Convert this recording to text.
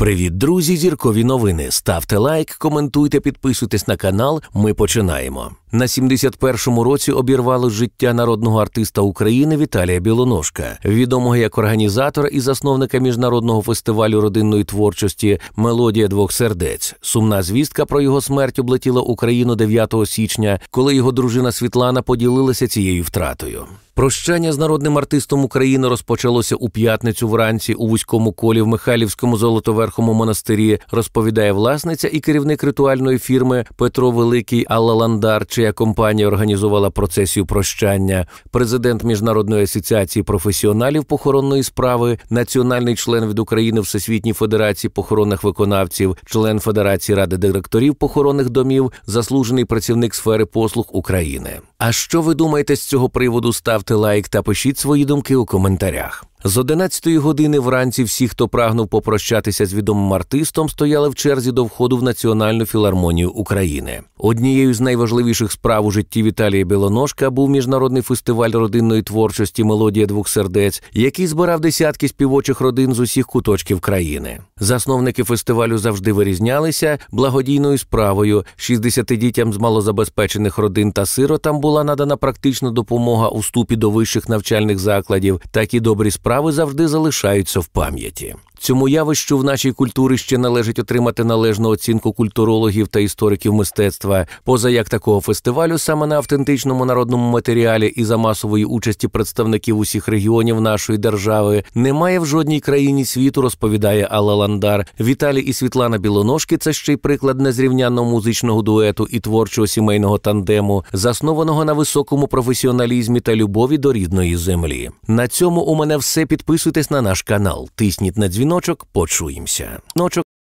Привіт, друзі! Зіркові новини. Ставте лайк, коментуйте, підписуйтесь на канал. Ми починаємо. На 71-му році обірвало життя народного артиста України Віталія Білоножка, відомого як організатора і засновника міжнародного фестивалю родинної творчості Мелодія двох сердець. Сумна звістка про його смерть облетіла Україну 9 січня, коли його дружина Світлана поділилася цією втратою. Прощання з народним артистом України розпочалося у п'ятницю вранці у вузькому колі в Михайлівському золотоверхому монастирі. Розповідає власниця і керівник ритуальної фірми Петро Великий Алла Ландарч чия компанія організувала процесію прощання, президент Міжнародної асоціації професіоналів похоронної справи, національний член від України Всесвітній Федерації похоронних виконавців, член Федерації ради директорів похоронних домів, заслужений працівник сфери послуг України. А що ви думаєте з цього приводу? Ставте лайк та пишіть свої думки у коментарях. З 11-ї години вранці всі, хто прагнув попрощатися з відомим артистом, стояли в черзі до входу в Національну філармонію України. Однією з найважливіших справ у житті Віталія Білоножка був міжнародний фестиваль родинної творчості Мелодія двох сердець, який збирав десятки співочих родин з усіх куточків країни. Засновники фестивалю завжди вирізнялися благодійною справою. 60 дітям з малозабезпечених родин та сиротам була надана практична допомога у ступі до вищих навчальних закладів. так і добрі справи справи завжди залишаються в пам'яті. Цьому явищу в нашій культурі ще належить отримати належну оцінку культурологів та істориків мистецтва. Поза як такого фестивалю, саме на автентичному народному матеріалі і за масової участі представників усіх регіонів нашої держави немає в жодній країні світу, розповідає Алла Ландар. Віталій і Світлана Білоножки це ще й приклад незрівнянного музичного дуету і творчого сімейного тандему, заснованого на високому професіоналізмі та любові до рідної землі. На цьому у мене все підписуйтесь на наш канал. Тисніть на дзвінок. Noczok, почуємося. Ночок.